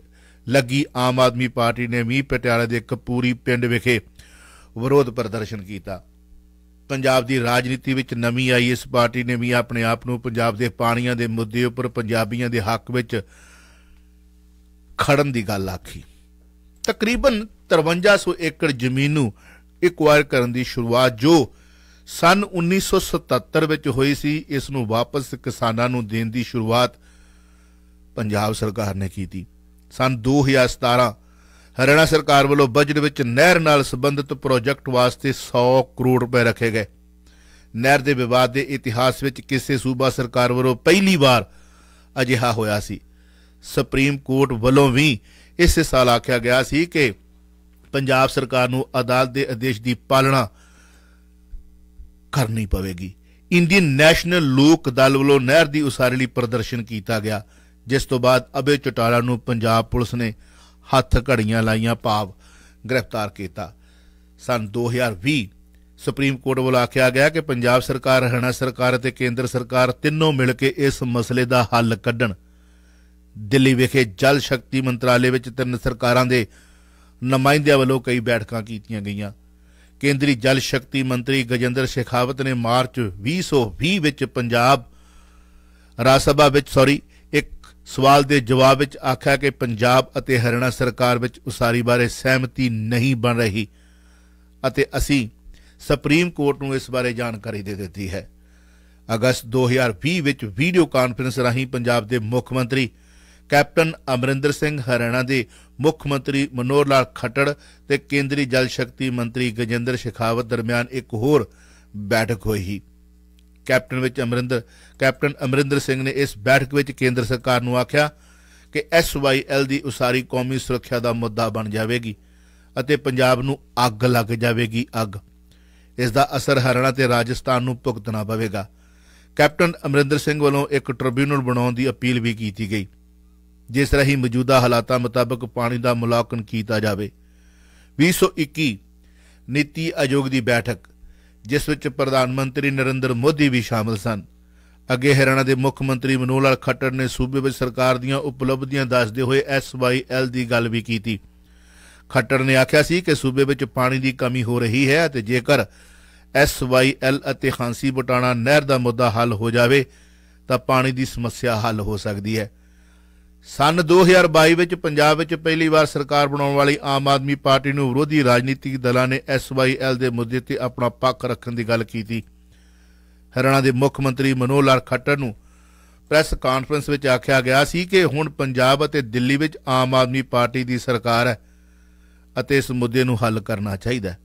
[SPEAKER 1] ਲੱਗੀ ਆਮ ਆਦਮੀ ਪਾਰਟੀ ਨੇ ਮੀ ਪਟਿਆਲਾ ਦੇ ਕਪੂਰੀ ਪਿੰਡ ਵਿਖੇ ਵਿਰੋਧ ਪ੍ਰਦਰਸ਼ਨ ਕੀਤਾ ਪੰਜਾਬ ਦੀ ਰਾਜਨੀਤੀ ਵਿੱਚ ਨਵੀਂ ਆਈ ਇਸ ਪਾਰਟੀ ਨੇ ਵੀ ਆਪਣੇ ਆਪ ਨੂੰ ਪੰਜਾਬ ਦੇ ਪਾਣੀਆਂ ਦੇ ਮੁੱਦੇ ਉੱਪਰ ਪੰਜਾਬੀਆਂ ਦੇ ਹੱਕ ਵਿੱਚ ਖੜਨ ਦੀ ਗੱਲ ਆਖੀ ਤਕਰੀਬਨ 5300 ਏਕੜ ਜ਼ਮੀਨ ਨੂੰ ਐਕਵਾਇਰ ਕਰਨ ਦੀ ਸ਼ੁਰੂਆਤ ਜੋ ਸਨ 1977 ਵਿੱਚ ਹੋਈ ਸੀ ਇਸ ਨੂੰ ਵਾਪਸ ਕਿਸਾਨਾਂ ਨੂੰ ਦੇਣ ਦੀ ਸ਼ੁਰੂਆਤ ਪੰਜਾਬ ਸਰਕਾਰ ਨੇ ਕੀਤੀ ਸਨ 2017 ਹਰਿਆਣਾ ਸਰਕਾਰ ਵੱਲੋਂ ਬਜਟ ਵਿੱਚ ਨਹਿਰ ਨਾਲ ਸੰਬੰਧਿਤ ਪ੍ਰੋਜੈਕਟ ਵਾਸਤੇ 100 ਕਰੋੜ ਰੁਪਏ ਰੱਖੇ ਗਏ ਨਹਿਰ ਦੇ ਵਿਵਾਦ ਦੇ ਇਤਿਹਾਸ ਵਿੱਚ ਕਿਸੇ ਸੂਬਾ ਸਰਕਾਰ ਵੱਲੋਂ ਪਹਿਲੀ ਵਾਰ ਅਜਿਹਾ ਹੋਇਆ ਸੀ ਸੁਪਰੀਮ ਕੋਰਟ ਵੱਲੋਂ ਵੀ ਇਸੇ ਸਾਲ ਆਖਿਆ ਗਿਆ ਸੀ ਕਿ ਪੰਜਾਬ ਸਰਕਾਰ ਨੂੰ ਅਦਾਲਤ ਦੇ ਆਦੇਸ਼ ਦੀ ਪਾਲਣਾ ਕਰਨੀ ਪਵੇਗੀ ਇੰਡੀਅਨ ਨੈਸ਼ਨਲ ਲੋਕ ਦਲ ਵੱਲੋਂ ਨਹਿਰ ਦੀ ਉਸਾਰੀ ਲਈ ਪ੍ਰਦਰਸ਼ਨ ਕੀਤਾ ਗਿਆ ਜਿਸ ਤੋਂ ਬਾਅਦ ਅਬੇ ਚਟਾਲਾ ਨੂੰ ਪੰਜਾਬ ਪੁਲਿਸ ਨੇ ਹੱਥ ਘੜੀਆਂ ਲਾਈਆਂ ਭਾਵ ਗ੍ਰਿਫਤਾਰ ਕੀਤਾ ਸਨ 2020 ਸੁਪਰੀਮ ਕੋਰਟ ਕੇ ਆਖਿਆ ਗਿਆ ਕਿ ਪੰਜਾਬ ਸਰਕਾਰ ਹਰਿਆਣਾ ਸਰਕਾਰ ਅਤੇ ਕੇਂਦਰ ਸਰਕਾਰ ਤਿੰਨੋਂ ਮਿਲ ਕੇ ਇਸ ਮਸਲੇ ਦਾ ਹੱਲ ਕੱਢਣ ਦਿੱਲੀ ਵਿਖੇ ਜਲ ਸ਼ਕਤੀ ਮੰਤਰਾਲੇ ਵਿੱਚ ਤਿੰਨ ਸਰਕਾਰਾਂ ਦੇ ਨੁਮਾਇੰਦਿਆਂ ਵੱਲੋਂ ਕਈ ਬੈਠਕਾਂ ਕੀਤੀਆਂ ਗਈਆਂ ਕੇਂਦਰੀ ਜਲ ਸ਼ਕਤੀ ਮੰਤਰੀ ਗਜਿੰਦਰ ਸ਼ੇਖਾਵਤ ਨੇ ਮਾਰਚ 2020 ਵਿੱਚ ਪੰਜਾਬ ਰਾਜ ਸਭਾ ਵਿੱਚ ਸੌਰੀ ਸਵਾਲ ਦੇ ਜਵਾਬ ਵਿੱਚ ਆਖਿਆ ਕਿ ਪੰਜਾਬ ਅਤੇ ਹਰਿਆਣਾ ਸਰਕਾਰ ਵਿੱਚ ਉਸਾਰੀ ਬਾਰੇ ਸਹਿਮਤੀ ਨਹੀਂ ਬਣ ਰਹੀ ਅਤੇ ਅਸੀਂ ਸੁਪਰੀਮ ਕੋਰਟ ਨੂੰ ਇਸ ਬਾਰੇ ਜਾਣਕਾਰੀ ਦੇ ਦਿੱਤੀ ਹੈ ਅਗਸਤ 2020 ਵਿੱਚ ਵੀਡੀਓ ਕਾਨਫਰੰਸ ਰਾਹੀਂ ਪੰਜਾਬ ਦੇ ਮੁੱਖ ਮੰਤਰੀ ਕੈਪਟਨ ਅਮਰਿੰਦਰ ਸਿੰਘ ਹਰਿਆਣਾ ਦੇ ਮੁੱਖ ਮੰਤਰੀ ਮਨੋਹਰ ਲਾਲ ਖੱਟੜ ਤੇ ਕੇਂਦਰੀ ਜਲ ਸ਼ਕਤੀ ਮੰਤਰੀ ਗਜਿੰਦਰ ਸ਼ਖਾਵਤ ਦਰਮਿਆਨ ਇੱਕ ਹੋਰ ਬੈਠਕ ਹੋਈ ਕੈਪਟਨ ਵਿੱਚ ਅਮਰਿੰਦਰ ਕੈਪਟਨ ਅਮਰਿੰਦਰ ਸਿੰਘ ਨੇ ਇਸ ਬੈਠਕ ਵਿੱਚ ਕੇਂਦਰ ਸਰਕਾਰ ਨੂੰ ਆਖਿਆ ਕਿ ਐਸਵਾਈਐਲ ਦੀ ਉਸਾਰੀ ਕੌਮੀ ਸੁਰੱਖਿਆ ਦਾ ਮੁੱਦਾ ਬਣ ਜਾਵੇਗੀ ਅਤੇ ਪੰਜਾਬ ਨੂੰ ਅੱਗ ਲੱਗ ਜਾਵੇਗੀ ਅੱਗ ਇਸ ਦਾ ਅਸਰ ਹਰਿਆਣਾ ਤੇ ਰਾਜਸਥਾਨ ਨੂੰ ਭੁਗਤਣਾ ਪਵੇਗਾ ਕੈਪਟਨ ਅਮਰਿੰਦਰ ਸਿੰਘ ਵੱਲੋਂ ਇੱਕ ਟ੍ਰਿਬਿਊਨਲ ਬਣਾਉਣ ਦੀ ਅਪੀਲ ਵੀ ਕੀਤੀ ਗਈ ਜਿਸ ਰਾਹੀਂ ਮੌਜੂਦਾ ਹਾਲਾਤਾਂ ਮੁਤਾਬਕ ਪਾਣੀ ਦਾ ਮੁਲਾਂਕਣ ਕੀਤਾ ਜਾਵੇ 2021 ਨੀਤੀ ਆਯੋਗ ਦੀ ਬੈਠਕ ਜਿਸ ਵਿੱਚ ਪ੍ਰਧਾਨ ਮੰਤਰੀ ਨਰਿੰਦਰ ਮੋਦੀ ਵੀ ਸ਼ਾਮਲ ਸਨ ਅੱਗੇ ਹਰਿਆਣਾ ਦੇ ਮੁੱਖ ਮੰਤਰੀ ਮਨੋਹਰ ਲਾਲ ਖੱਟਰ ਨੇ ਸੂਬੇ ਵਿੱਚ ਸਰਕਾਰ ਦੀਆਂ ਉਪਲਬਧੀਆਂ ਦੱਸਦੇ ਹੋਏ ਐਸਵਾਈਐਲ ਦੀ ਗੱਲ ਵੀ ਕੀਤੀ ਖੱਟਰ ਨੇ ਆਖਿਆ ਸੀ ਕਿ ਸੂਬੇ ਵਿੱਚ ਪਾਣੀ ਦੀ ਕਮੀ ਹੋ ਰਹੀ ਹੈ ਅਤੇ ਜੇਕਰ ਐਸਵਾਈਐਲ ਅਤੇ ਖਾਂਸੀ ਬਟਾਣਾ ਨਹਿਰ ਦਾ ਮੁੱਦਾ ਹੱਲ ਹੋ ਜਾਵੇ ਤਾਂ ਪਾਣੀ ਦੀ ਸਮੱਸਿਆ ਹੱਲ ਹੋ ਸਕਦੀ ਹੈ ਸਨ 2022 ਵਿੱਚ ਪੰਜਾਬ ਵਿੱਚ ਪਹਿਲੀ ਵਾਰ ਸਰਕਾਰ ਬਣਾਉਣ ਵਾਲੀ ਆਮ ਆਦਮੀ ਪਾਰਟੀ ਨੂੰ ਵਿਰੋਧੀ ਰਾਜਨੀਤਿਕ ਦਲਾਂ ਨੇ ਐਸਵਾਈਐਲ ਦੇ ਮੁੱਦੇ ਤੇ ਆਪਣਾ ਪੱਖ ਰੱਖਣ ਦੀ ਗੱਲ ਕੀਤੀ ਹਰਿਆਣਾ ਦੇ ਮੁੱਖ ਮੰਤਰੀ ਮਨੋਹਰ ਲਾਲ ਖੱਟਰ ਨੂੰ ਪ੍ਰੈਸ ਕਾਨਫਰੰਸ ਵਿੱਚ ਆਖਿਆ ਗਿਆ ਸੀ ਕਿ ਹੁਣ ਪੰਜਾਬ ਅਤੇ ਦਿੱਲੀ ਵਿੱਚ ਆਮ ਆਦਮੀ ਪਾਰਟੀ ਦੀ ਸਰਕਾਰ ਹੈ ਅਤੇ ਇਸ ਮੁੱਦੇ ਨੂੰ ਹੱਲ ਕਰਨਾ ਚਾਹੀਦਾ ਹੈ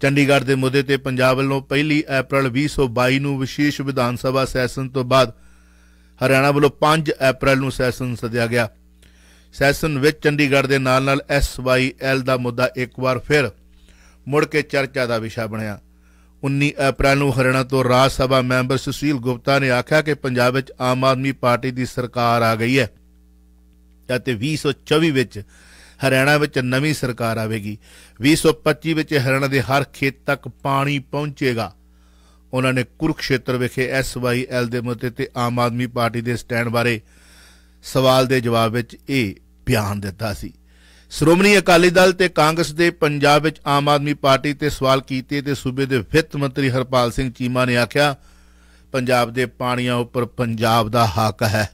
[SPEAKER 1] ਚੰਡੀਗੜ੍ਹ ਦੇ ਮੁੱਦੇ ਤੇ ਪੰਜਾਬ ਵੱਲੋਂ 1 ਅਪ੍ਰੈਲ 2022 ਨੂੰ ਵਿਸ਼ੇਸ਼ ਵਿਧਾਨ ਸਭਾ ਸੈਸ਼ਨ ਤੋਂ ਬਾਅਦ ਹਰਿਆਣਾ ਵੱਲੋਂ 5 ਅਪ੍ਰੈਲ ਨੂੰ ਸੈਸ਼ਨ ਸੱਦਿਆ ਗਿਆ ਸੈਸ਼ਨ ਵਿੱਚ ਚੰਡੀਗੜ੍ਹ ਦੇ ਨਾਲ-ਨਾਲ ਐਸਵਾਈਐਲ ਦਾ ਮੁੱਦਾ ਇੱਕ ਵਾਰ ਫਿਰ ਮੁੜ ਕੇ ਚਰਚਾ ਦਾ ਵਿਸ਼ਾ ਬਣਿਆ 19 ਅਪ੍ਰੈਲ ਨੂੰ ਹਰਿਆਣਾ ਤੋਂ ਰਾਜ ਸਭਾ ਮੈਂਬਰ ਸੁਸ਼ੀਲ ਗੁਪਤਾ ਨੇ ਆਖਿਆ ਕਿ ਪੰਜਾਬ ਵਿੱਚ ਆਮ ਆਦਮੀ ਪਾਰਟੀ ਦੀ ਸਰਕਾਰ ਆ ਗਈ ਹੈ ਅਤੇ 2024 ਵਿੱਚ ਹਰਿਆਣਾ ਵਿੱਚ ਨਵੀਂ ਸਰਕਾਰ ਆਵੇਗੀ 2025 ਵਿੱਚ ਹਰਿਆਣਾ ਦੇ ਹਰ ਖੇਤ ਤੱਕ ਪਾਣੀ ਪਹੁੰਚੇਗਾ ਉਹਨਾਂ ਨੇ ਕੁਰੂਕਸ਼ੇਤਰ ਵਿਖੇ ਐਸਵਾਈਐਲ ਦੇ ਮੁੱਦੇ ਤੇ ਆਮ ਆਦਮੀ ਪਾਰਟੀ ਦੇ ਸਟੈਂਡ ਬਾਰੇ ਸਵਾਲ ਦੇ ਜਵਾਬ ਵਿੱਚ ਇਹ ਬਿਆਨ ਦਿੱਤਾ ਸੀ ਸ਼੍ਰੋਮਣੀ ਅਕਾਲੀ ਦਲ ਤੇ ਕਾਂਗਰਸ ਦੇ ਪੰਜਾਬ ਵਿੱਚ ਆਮ ਆਦਮੀ ਪਾਰਟੀ ਤੇ ਸਵਾਲ ਕੀਤੇ ਤੇ ਸੂਬੇ ਦੇ ਵਿੱਤ ਮੰਤਰੀ ਹਰਪਾਲ ਸਿੰਘ ਚੀਮਾ ਨੇ ਆਖਿਆ ਪੰਜਾਬ ਦੇ ਪਾਣੀਆਂ ਉੱਪਰ ਪੰਜਾਬ ਦਾ ਹੱਕ ਹੈ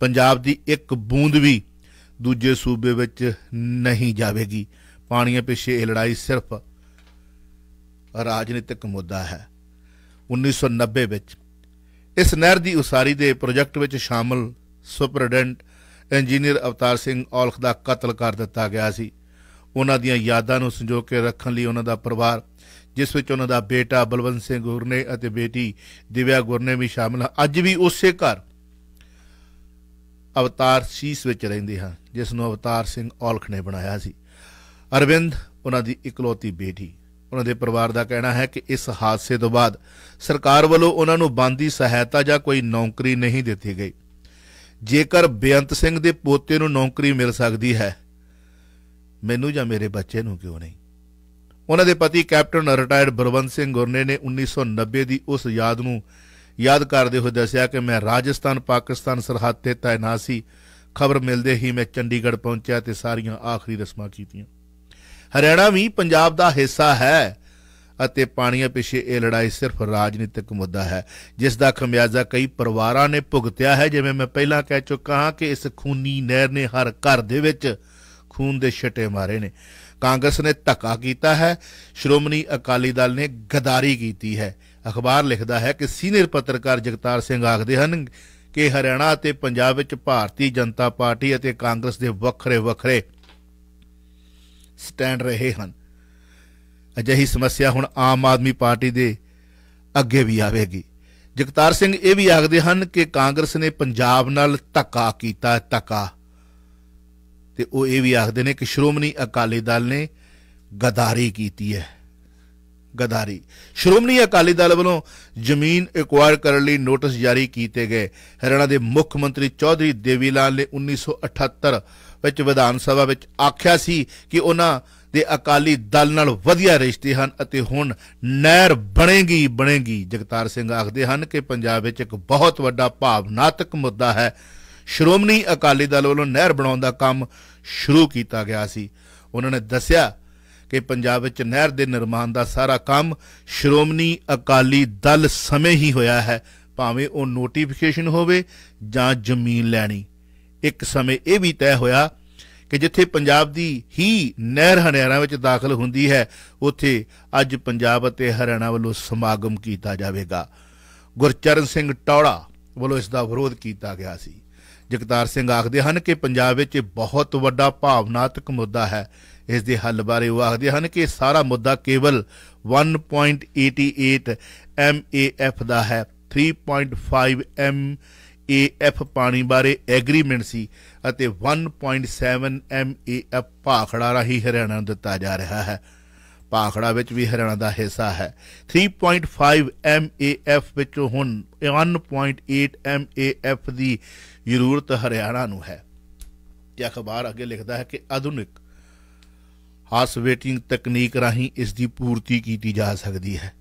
[SPEAKER 1] ਪੰਜਾਬ ਦੀ ਇੱਕ ਬੂੰਦ ਵੀ ਦੂਜੇ ਸੂਬੇ ਵਿੱਚ ਨਹੀਂ ਜਾਵੇਗੀ ਪਾਣੀਆਂ ਪਿੱਛੇ ਇਹ ਲੜਾਈ ਸਿਰਫ ਰਾਜਨੀਤਿਕ ਮੁੱਦਾ ਹੈ 1990 ਵਿੱਚ ਇਸ ਨਹਿਰ ਦੀ ਉਸਾਰੀ ਦੇ ਪ੍ਰੋਜੈਕਟ ਵਿੱਚ ਸ਼ਾਮਲ ਸੁਪਰਡੈਂਟ ਇੰਜੀਨੀਅਰ ਅਵਤਾਰ ਸਿੰਘ ਔਲਖ ਦਾ ਕਤਲ ਕਰ ਦਿੱਤਾ ਗਿਆ ਸੀ ਉਹਨਾਂ ਦੀਆਂ ਯਾਦਾਂ ਨੂੰ ਸੰਜੋ ਕੇ ਰੱਖਣ ਲਈ ਉਹਨਾਂ ਦਾ ਪਰਿਵਾਰ ਜਿਸ ਵਿੱਚ ਉਹਨਾਂ ਦਾ ਬੇਟਾ ਬਲਵੰਤ ਸਿੰਘ ਗੁਰਨੇ ਅਤੇ ਬੇਟੀ ਦਿਵਿਆ ਗੁਰਨੇ ਵੀ ਸ਼ਾਮਲ ਹਨ ਅੱਜ ਵੀ ਉਸੇ ਘਰ ਅਵਤਾਰ ਸੀਸ ਵਿੱਚ ਰਹਿੰਦੇ ਹਨ ਜਿਸ ਨੂੰ ਅਵਤਾਰ ਸਿੰਘ ਔਲਖ ਨੇ ਬਣਾਇਆ ਸੀ ਅਰਵਿੰਦ ਉਹਨਾਂ ਦੀ ਇਕਲੌਤੀ ਬੇਟੀ ਉਹਨਾਂ ਦੇ ਪਰਿਵਾਰ ਦਾ ਕਹਿਣਾ ਹੈ ਕਿ ਇਸ ਹਾਦਸੇ ਤੋਂ ਬਾਅਦ ਸਰਕਾਰ ਵੱਲੋਂ ਉਹਨਾਂ ਨੂੰ ਬੰਦੀ ਸਹਾਇਤਾ ਜਾਂ ਕੋਈ ਨੌਕਰੀ ਨਹੀਂ ਦਿੱਤੀ ਗਈ ਜੇਕਰ ਬੇਅੰਤ ਸਿੰਘ ਦੇ ਪੋਤੇ ਨੂੰ ਨੌਕਰੀ ਮਿਲ ਸਕਦੀ ਹੈ ਮੈਨੂੰ ਜਾਂ ਮੇਰੇ ਬੱਚੇ ਨੂੰ ਕਿਉਂ ਨਹੀਂ ਉਹਨਾਂ ਦੇ ਪਤੀ ਕੈਪਟਨ ਰਿਟਾਇਰਡ ਬਰਵੰਤ ਸਿੰਘ ਗੁਰਨੇ ਨੇ 1990 ਦੀ ਉਸ ਯਾਦ ਨੂੰ ਯਾਦ ਕਰਦੇ ਹੋਏ ਦੱਸਿਆ ਕਿ ਮੈਂ ਰਾਜਸਥਾਨ ਪਾਕਿਸਤਾਨ ਸਰਹੱਦ ਤੇ ਤਾਇਨਾਤ ਸੀ ਖਬਰ ਮਿਲਦੇ ਹੀ ਮੈਂ ਚੰਡੀਗੜ੍ਹ ਪਹੁੰਚਿਆ ਤੇ ਸਾਰੀਆਂ ਆਖਰੀ ਰਸਮਾਂ ਕੀਤੀਆਂ ਹਰਿਆਣਾ ਵੀ ਪੰਜਾਬ ਦਾ ਹਿੱਸਾ ਹੈ ਅਤੇ ਪਾਣੀਆਂ ਪਿੱਛੇ ਇਹ ਲੜਾਈ ਸਿਰਫ ਰਾਜਨੀਤਿਕ ਮੁੱਦਾ ਹੈ ਜਿਸ ਦਾ ਖਮਿਆਜ਼ਾ ਕਈ ਪਰਿਵਾਰਾਂ ਨੇ ਭੁਗਤਿਆ ਹੈ ਜਿਵੇਂ ਮੈਂ ਪਹਿਲਾਂ ਕਹਿ ਚੁੱਕਾ ਹਾਂ ਕਿ ਇਸ ਖੂਨੀ ਨਹਿਰ ਨੇ ਹਰ ਘਰ ਦੇ ਵਿੱਚ ਖੂਨ ਦੇ ਛਟੇ ਮਾਰੇ ਨੇ ਕਾਂਗਰਸ ਨੇ ਧੱਕਾ ਕੀਤਾ ਹੈ ਸ਼੍ਰੋਮਣੀ ਅਕਾਲੀ ਦਲ ਨੇ ਗਦਾਰੀ ਕੀਤੀ ਹੈ ਅਖਬਾਰ ਲਿਖਦਾ ਹੈ ਕਿ ਸੀਨੀਅਰ ਪੱਤਰਕਾਰ ਜਗਤਾਰ ਸਿੰਘ ਆਖਦੇ ਹਨ ਕਿ ਹਰਿਆਣਾ ਅਤੇ ਪੰਜਾਬ ਵਿੱਚ ਭਾਰਤੀ ਜਨਤਾ ਪਾਰਟੀ ਅਤੇ ਕਾਂਗਰਸ ਦੇ ਵੱਖਰੇ ਵੱਖਰੇ ਸਟੈਂਡ ਰਹੇ ਹਨ ਅਜਿਹੀ ਸਮੱਸਿਆ ਹੁਣ ਆਮ ਆਦਮੀ ਪਾਰਟੀ ਦੇ ਅੱਗੇ ਵੀ ਆਵੇਗੀ ਜਗਤਾਰ ਸਿੰਘ ਇਹ ਵੀ ਆਖਦੇ ਹਨ ਕਿ ਕਾਂਗਰਸ ਨੇ ਪੰਜਾਬ ਨਾਲ ਧੱਕਾ ਕੀਤਾ ਧੱਕਾ ਤੇ ਉਹ ਇਹ ਵੀ ਆਖਦੇ ਨੇ ਕਿ ਸ਼੍ਰੋਮਣੀ ਅਕਾਲੀ ਦਲ ਨੇ ਗਦਾਰੀ ਕੀਤੀ ਹੈ ਗਦਾਰੀ ਸ਼੍ਰੋਮਣੀ ਅਕਾਲੀ ਦਲ ਵੱਲੋਂ ਜ਼ਮੀਨ ਐਕਵਾਇਰ ਕਰਨ ਲਈ ਨੋਟਿਸ ਜਾਰੀ ਕੀਤੇ ਗਏ ਹਰਿਆਣਾ ਦੇ ਮੁੱਖ ਮੰਤਰੀ ਚੌਧਰੀ ਦੇਵੀ ਲਾਲ ਨੇ 1978 ਵਿੱਚ ਵਿਧਾਨ ਸਭਾ ਵਿੱਚ ਆਖਿਆ ਸੀ ਕਿ ਉਹਨਾਂ ਦੇ ਅਕਾਲੀ ਦਲ ਨਾਲ ਵਧੀਆ ਰਿਸ਼ਤੇ ਹਨ ਅਤੇ ਹੁਣ ਨਹਿਰ ਬਣੇਗੀ ਬਣੇਗੀ ਜਗਤਾਰ ਸਿੰਘ ਆਖਦੇ ਹਨ ਕਿ ਪੰਜਾਬ ਵਿੱਚ ਇੱਕ ਬਹੁਤ ਵੱਡਾ ਭਾਵਨਾਤਕ ਮੁੱਦਾ ਹੈ ਸ਼੍ਰੋਮਣੀ ਅਕਾਲੀ ਦਲ ਵੱਲੋਂ ਨਹਿਰ ਬਣਾਉਣ ਦਾ ਕੰਮ ਸ਼ੁਰੂ ਕੀਤਾ ਗਿਆ ਸੀ ਉਹਨਾਂ ਨੇ ਦੱਸਿਆ ਕਿ ਪੰਜਾਬ ਵਿੱਚ ਨਹਿਰ ਦੇ ਨਿਰਮਾਣ ਦਾ ਸਾਰਾ ਕੰਮ ਸ਼੍ਰੋਮਣੀ ਅਕਾਲੀ ਦਲ ਸਮੇਂ ਹੀ ਹੋਇਆ ਹੈ ਭਾਵੇਂ ਉਹ ਨੋਟੀਫਿਕੇਸ਼ਨ ਹੋਵੇ ਜਾਂ ਜ਼ਮੀਨ ਲੈਣੀ ਇੱਕ ਸਮੇਂ ਇਹ ਵੀ ਤੈਅ ਹੋਇਆ ਕਿ ਜਿੱਥੇ ਪੰਜਾਬ ਦੀ ਹੀ ਨਹਿਰ ਹਰਿਆਣਾ ਵਿੱਚ ਦਾਖਲ ਹੁੰਦੀ ਹੈ ਉੱਥੇ ਅੱਜ ਪੰਜਾਬ ਅਤੇ ਹਰਿਆਣਾ ਵੱਲੋਂ ਸਮਾਗਮ ਕੀਤਾ ਜਾਵੇਗਾ ਗੁਰਚਰਨ ਸਿੰਘ ਟੌੜਾ ਵੱਲੋਂ ਇਸ ਦਾ ਵਿਰੋਧ ਕੀਤਾ ਗਿਆ ਸੀ ਜਗਤਾਰ ਸਿੰਘ ਆਖਦੇ ਹਨ ਕਿ ਪੰਜਾਬ ਵਿੱਚ ਬਹੁਤ ਵੱਡਾ ਭਾਵਨਾਤਮਕ ਮੁੱਦਾ ਹੈ ਇਸ ਦੇ ਹੱਲ ਬਾਰੇ ਉਹ ਆਖਦੇ ਹਨ ਕਿ ਸਾਰਾ ਮੁੱਦਾ ਕੇਵਲ 1.88 MAF ਦਾ ਹੈ 3.5 M ਏਐਫ ਪਾਣੀ ਬਾਰੇ ਐਗਰੀਮੈਂਟ ਸੀ ਅਤੇ 1.7 ਐਮਏਐਫ ਭਾਖੜਾ ਰਹੀ ਹਰਿਆਣਾ ਨੂੰ ਦਿੱਤਾ ਜਾ ਰਿਹਾ ਹੈ ਭਾਖੜਾ ਵਿੱਚ ਵੀ ਹਰਿਆਣਾ ਦਾ ਹਿੱਸਾ ਹੈ 3.5 ਐਮਏਐਫ ਵਿੱਚੋਂ ਹੁਣ 1.8 ਐਮਏਐਫ ਦੀ ਜ਼ਰੂਰਤ ਹਰਿਆਣਾ ਨੂੰ ਹੈ ਤੇ ਅਖਬਾਰ ਅੱਗੇ ਲਿਖਦਾ ਹੈ ਕਿ ਆਧੁਨਿਕ ਵੇਟਿੰਗ ਤਕਨੀਕ ਰਾਹੀਂ ਇਸ ਦੀ ਪੂਰਤੀ ਕੀਤੀ ਜਾ ਸਕਦੀ ਹੈ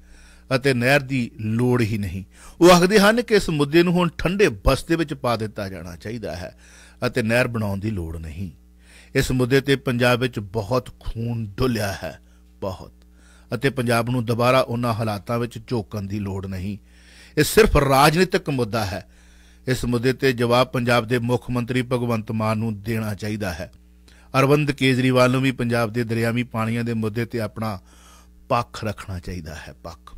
[SPEAKER 1] ਅਤੇ ਨਹਿਰ ਦੀ ਲੋੜ ਹੀ ਨਹੀਂ ਉਹ ਆਖਦੇ ਹਨ ਕਿ ਇਸ ਮੁੱਦੇ ਨੂੰ ਹੁਣ ਠੰਡੇ ਬਸਤੇ ਵਿੱਚ ਪਾ ਦਿੱਤਾ ਜਾਣਾ ਚਾਹੀਦਾ ਹੈ ਅਤੇ ਨਹਿਰ ਬਣਾਉਣ ਦੀ ਲੋੜ ਨਹੀਂ ਇਸ ਮੁੱਦੇ ਤੇ ਪੰਜਾਬ ਵਿੱਚ ਬਹੁਤ ਖੂਨ ਡੁੱਲਿਆ ਹੈ ਬਹੁਤ ਅਤੇ ਪੰਜਾਬ ਨੂੰ ਦੁਬਾਰਾ ਉਹਨਾਂ ਹਾਲਾਤਾਂ ਵਿੱਚ ਝੋਕਣ ਦੀ ਲੋੜ ਨਹੀਂ ਇਹ ਸਿਰਫ ਰਾਜਨੀਤਿਕ ਮੁੱਦਾ ਹੈ ਇਸ ਮੁੱਦੇ ਤੇ ਜਵਾਬ ਪੰਜਾਬ ਦੇ ਮੁੱਖ ਮੰਤਰੀ ਭਗਵੰਤ ਮਾਨ ਨੂੰ ਦੇਣਾ ਚਾਹੀਦਾ ਹੈ ਅਰਵਿੰਦ ਕੇਜਰੀਵਾਲ ਨੂੰ ਵੀ ਪੰਜਾਬ ਦੇ ਦਰਿਆਵੀ ਪਾਣੀਆਂ ਦੇ ਮੁੱਦੇ ਤੇ ਆਪਣਾ ਪੱਖ ਰੱਖਣਾ ਚਾਹੀਦਾ ਹੈ ਪੱਖ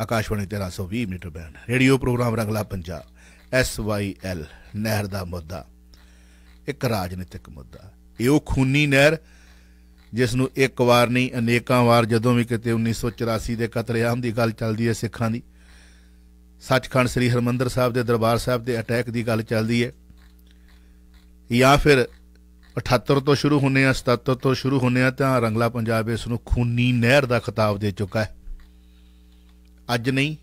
[SPEAKER 1] Akashvani 1320 metre band radio programme Rangla Punjab L ਨਹਿਰ ਦਾ ਮੁੱਦਾ ਇੱਕ ਰਾਜਨੀਤਿਕ ਮੁੱਦਾ ਇਹ ਉਹ ਖੂਨੀ ਨਹਿਰ ਜਿਸ ਨੂੰ ਇੱਕ ਵਾਰ ਨਹੀਂ ਅਨੇਕਾਂ ਵਾਰ ਜਦੋਂ ਵੀ ਕਿਤੇ 1984 ਦੇ ਕਤਲੇਆਮ ਦੀ ਗੱਲ ਚੱਲਦੀ ਹੈ ਸਿੱਖਾਂ ਦੀ ਸੱਚਖੰਡ ਸ੍ਰੀ ਹਰਮੰਦਰ ਸਾਹਿਬ ਦੇ ਦਰਬਾਰ ਸਾਹਿਬ ਦੇ ਅਟੈਕ ਦੀ ਗੱਲ ਚੱਲਦੀ ਹੈ ਜਾਂ ਫਿਰ 78 ਤੋਂ ਸ਼ੁਰੂ ਹੁੰਨੇ ਆ 77 ਤੋਂ ਸ਼ੁਰੂ ਹੁੰਨੇ ਆ ਤਾਂ ਰੰਗਲਾ ਪੰਜਾਬ ਇਸ ਨੂੰ ਖੂਨੀ ਨਹਿਰ ਦਾ ਖਿਤਾਬ ਦੇ ਚੁੱਕਾ ਹੈ ਅੱਜ ਨਹੀਂ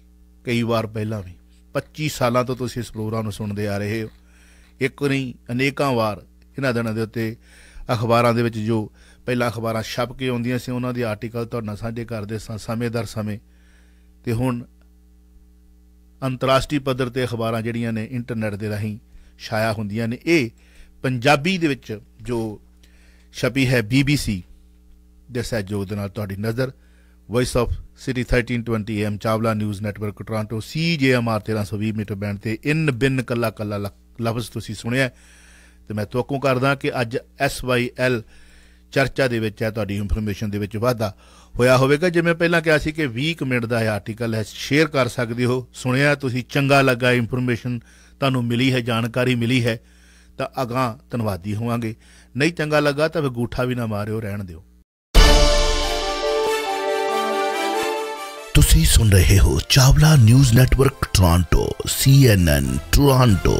[SPEAKER 1] ਕਈ ਵਾਰ ਪਹਿਲਾਂ ਵੀ 25 ਸਾਲਾਂ ਤੋਂ ਤੁਸੀਂ ਇਸ ਪ੍ਰੋਗਰਾਮ ਨੂੰ ਸੁਣਦੇ ਆ ਰਹੇ ਹੋ ਇੱਕ ਨਹੀਂ ਅਨੇਕਾਂ ਵਾਰ ਇਹਨਾਂ ਦਿਨਾਂ ਦੇ ਉੱਤੇ ਅਖਬਾਰਾਂ ਦੇ ਵਿੱਚ ਜੋ ਪਹਿਲਾਂ ਅਖਬਾਰਾਂ ਛਪ ਕੇ ਆਉਂਦੀਆਂ ਸੀ ਉਹਨਾਂ ਦੇ ਆਰਟੀਕਲ ਤੁਹਾਡੇ ਨਾਲ ਸਾਂਝੇ ਕਰਦੇ ਸਾਂ ਸਮੇਂ ਦਰ ਸਮੇਂ ਤੇ ਹੁਣ ਅੰਤਰਰਾਸ਼ਟਰੀ ਪੱਧਰ ਤੇ ਅਖਬਾਰਾਂ ਜਿਹੜੀਆਂ ਨੇ ਇੰਟਰਨੈਟ ਦੇ ਰਾਹੀਂ ਛਾਇਆ ਹੁੰਦੀਆਂ ਨੇ ਇਹ ਪੰਜਾਬੀ ਦੇ ਵਿੱਚ ਜੋ ਛਪੀ ਹੈ BBC ਦੇ ਸਹਿਯੋਗ ਦੇ ਨਾਲ ਤੁਹਾਡੀ ਨਜ਼ਰ voice of city 1320 M Chawla news network Toronto or 1320 metre band ਤੇ ਇਨ ਬਿਨ ਕੱਲਾ ਕੱਲਾ ਲਫ਼ਜ਼ ਤੁਸੀਂ ਸੁਣਿਆ ਤੇ ਮੈਂ ਤੁਹਾਨੂੰ ਕਰਦਾ ਕਿ ਅੱਜ ਐਸਵਾਈਐਲ ਚਰਚਾ ਦੇ ਵਿੱਚ ਹੈ ਤੁਹਾਡੀ ਇਨਫੋਰਮੇਸ਼ਨ ਦੇ ਵਿੱਚ ਵਾਧਾ ਹੋਇਆ ਹੋਵੇਗਾ ਜਿਵੇਂ ਪਹਿਲਾਂ ਕਿਹਾ ਸੀ ਕਿ 20 ਮਿੰਟ ਦਾ ਇਹ ਆਰਟੀਕਲ ਹੈ ਸ਼ੇਅਰ ਕਰ ਸਕਦੇ ਹੋ ਸੁਣਿਆ ਤੁਸੀਂ ਚੰਗਾ ਲੱਗਾ ਇਨਫੋਰਮੇਸ਼ਨ ਤੁਹਾਨੂੰ ਮਿਲੀ ਹੈ ਜਾਣਕਾਰੀ ਮਿਲੀ ਹੈ ਤਾਂ ਅਗਾ ਧੰਨਵਾਦੀ ਹੋਵਾਂਗੇ ਨਹੀਂ ਚੰਗਾ ਲੱਗਾ ਤਾਂ ਫੇ ਗੂਠਾ ਵੀ ਨਾ ਮਾਰਿਓ ਰਹਿਣ ਦਿਓ ਤੁਸੀਂ ਸੁਣ ਰਹੇ ਹੋ Chawla news network Toronto CNN Toronto